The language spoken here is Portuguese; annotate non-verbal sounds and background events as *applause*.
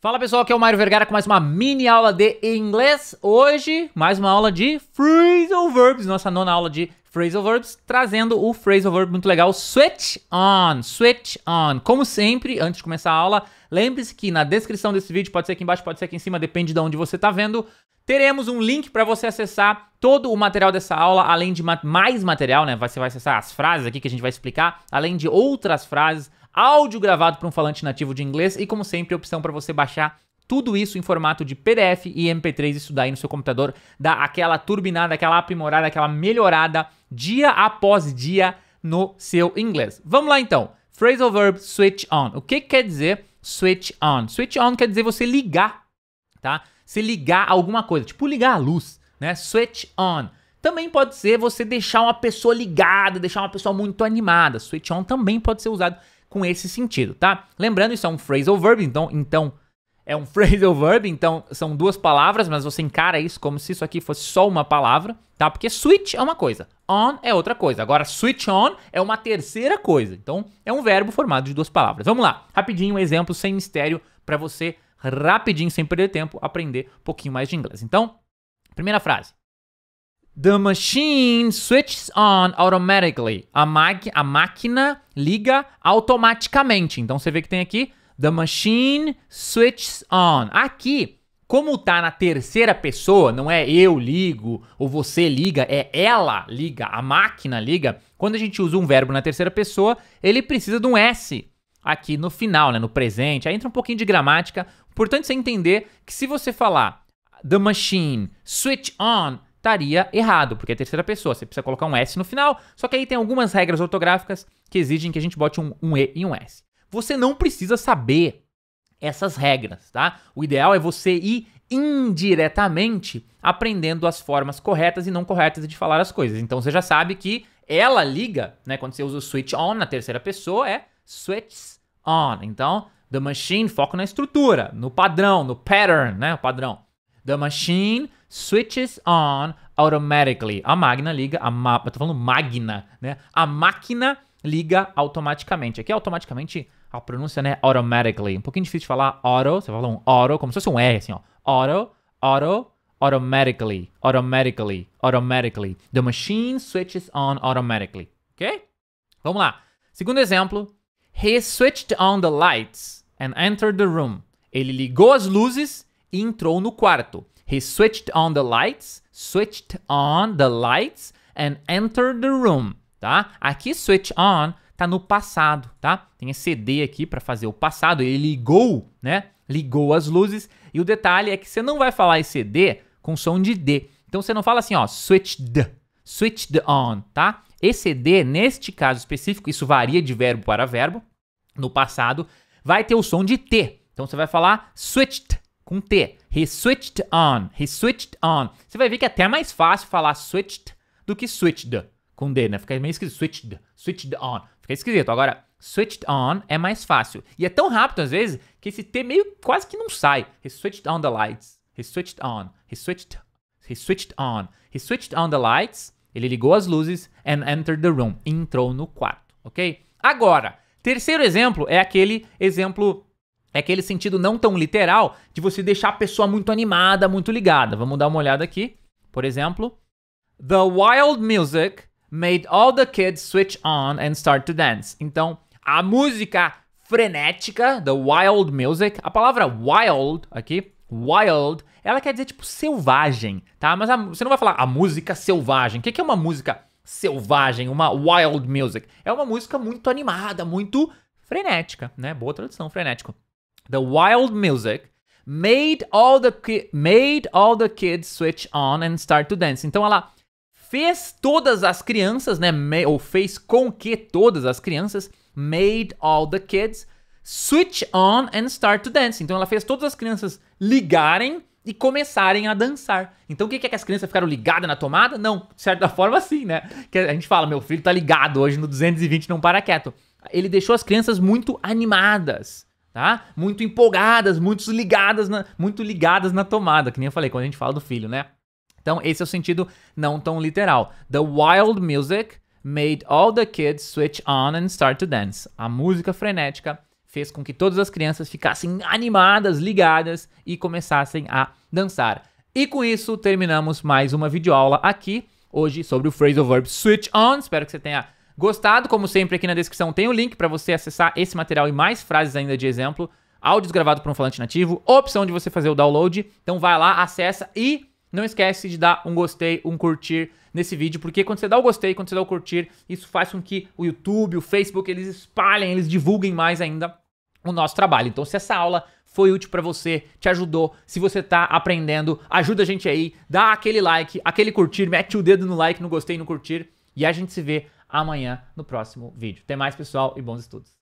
Fala pessoal, aqui é o Mário Vergara com mais uma mini aula de inglês. Hoje, mais uma aula de phrasal verbs, nossa nona aula de phrasal verbs, trazendo o phrasal verb muito legal switch on, switch on. Como sempre, antes de começar a aula, lembre-se que na descrição desse vídeo, pode ser aqui embaixo, pode ser aqui em cima, depende de onde você está vendo, teremos um link para você acessar todo o material dessa aula, além de ma mais material, né? Você vai acessar as frases aqui que a gente vai explicar, além de outras frases áudio gravado para um falante nativo de inglês e, como sempre, a opção para você baixar tudo isso em formato de PDF e MP3 isso daí no seu computador, dá aquela turbinada, aquela aprimorada, aquela melhorada dia após dia no seu inglês. Vamos lá então. Phrasal verb switch on. O que quer dizer switch on? Switch on quer dizer você ligar, tá? Se ligar a alguma coisa, tipo ligar a luz, né? Switch on. Também pode ser você deixar uma pessoa ligada, deixar uma pessoa muito animada. Switch on também pode ser usado com esse sentido, tá? Lembrando, isso é um phrasal verb, então, então é um *laughs* phrasal verb, então são duas palavras, mas você encara isso como se isso aqui fosse só uma palavra, tá? Porque switch é uma coisa, on é outra coisa. Agora, switch on é uma terceira coisa. Então, é um verbo formado de duas palavras. Vamos lá, rapidinho um exemplo sem mistério para você, rapidinho, sem perder tempo, aprender um pouquinho mais de inglês. Então, primeira frase. The machine switches on automatically. A, a máquina liga automaticamente. Então você vê que tem aqui The machine switches on. Aqui, como tá na terceira pessoa, não é eu ligo ou você liga, é ela liga, a máquina liga. Quando a gente usa um verbo na terceira pessoa, ele precisa de um S aqui no final, né, no presente. Aí entra um pouquinho de gramática. Importante você entender que se você falar The machine switch on estaria errado, porque é terceira pessoa, você precisa colocar um S no final, só que aí tem algumas regras ortográficas que exigem que a gente bote um, um E e um S. Você não precisa saber essas regras, tá? O ideal é você ir indiretamente aprendendo as formas corretas e não corretas de falar as coisas. Então você já sabe que ela liga, né? Quando você usa o switch on na terceira pessoa, é switch on. Então, the machine, foco na estrutura, no padrão, no pattern, né? O padrão. The machine switches on automatically. A máquina liga, a ma... eu tô falando magna, né? A máquina liga automaticamente. Aqui é automaticamente a pronúncia, né? Automatically. Um pouquinho difícil de falar auto, você fala um auto, como se fosse um R, assim, ó. Auto, auto, automatically, automatically, automatically. The machine switches on automatically. Ok? Vamos lá. Segundo exemplo. He switched on the lights and entered the room. Ele ligou as luzes e entrou no quarto. He switched on the lights, switched on the lights and entered the room, tá? Aqui switch on tá no passado, tá? Tem esse D aqui para fazer o passado, ele ligou, né? Ligou as luzes e o detalhe é que você não vai falar esse D com som de D. Então você não fala assim, ó, switched, switched on, tá? Esse D, neste caso específico, isso varia de verbo para verbo, no passado, vai ter o som de T. Então você vai falar switched com T. He switched on. He switched on. Você vai ver que é até mais fácil falar switched do que switched com D, né? Fica meio esquisito. Switched. Switched on. Fica esquisito. Agora, switched on é mais fácil. E é tão rápido, às vezes, que esse T meio quase que não sai. He switched on the lights. He switched on. He switched. He switched on. He switched on the lights. Ele ligou as luzes and entered the room. Entrou no quarto, ok? Agora, terceiro exemplo é aquele exemplo é aquele sentido não tão literal de você deixar a pessoa muito animada, muito ligada. Vamos dar uma olhada aqui. Por exemplo, The wild music made all the kids switch on and start to dance. Então, a música frenética, the wild music, a palavra wild aqui, wild, ela quer dizer tipo selvagem, tá? Mas a, você não vai falar a música selvagem. O que, que é uma música selvagem, uma wild music? É uma música muito animada, muito frenética, né? Boa tradução, frenético. The wild music made all the made all the kids switch on and start to dance. Então ela fez todas as crianças, né, ou fez com que todas as crianças made all the kids switch on and start to dance. Então ela fez todas as crianças ligarem e começarem a dançar. Então o que é que as crianças ficaram ligadas na tomada? Não, de certa *laughs* forma sim, né? Que a gente fala, meu filho tá ligado hoje no 220 não para quieto. Ele deixou as crianças muito animadas tá? Muito empolgadas, muito ligadas, na, muito ligadas na tomada, que nem eu falei quando a gente fala do filho, né? Então, esse é o sentido não tão literal. The wild music made all the kids switch on and start to dance. A música frenética fez com que todas as crianças ficassem animadas, ligadas e começassem a dançar. E com isso terminamos mais uma videoaula aqui hoje sobre o phrasal verb switch on. Espero que você tenha gostado. Como sempre, aqui na descrição tem o um link para você acessar esse material e mais frases ainda de exemplo. Áudios gravados por um falante nativo, opção de você fazer o download. Então vai lá, acessa e não esquece de dar um gostei, um curtir nesse vídeo, porque quando você dá o gostei, quando você dá o curtir, isso faz com que o YouTube, o Facebook, eles espalhem, eles divulguem mais ainda o nosso trabalho. Então, se essa aula foi útil para você, te ajudou, se você tá aprendendo, ajuda a gente aí, dá aquele like, aquele curtir, mete o dedo no like, no gostei, no curtir, e a gente se vê amanhã no próximo vídeo. Até mais, pessoal, e bons estudos.